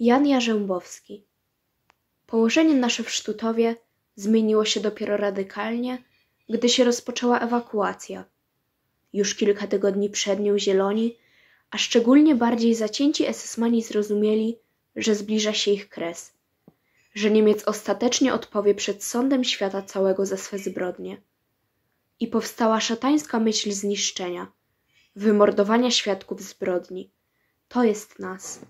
Jan Jarzębowski. Położenie nasze w Sztutowie zmieniło się dopiero radykalnie, gdy się rozpoczęła ewakuacja. Już kilka tygodni przed nią zieloni, a szczególnie bardziej zacięci esesmani zrozumieli, że zbliża się ich kres, że Niemiec ostatecznie odpowie przed sądem świata całego za swe zbrodnie. I powstała szatańska myśl zniszczenia, wymordowania świadków zbrodni. To jest nas.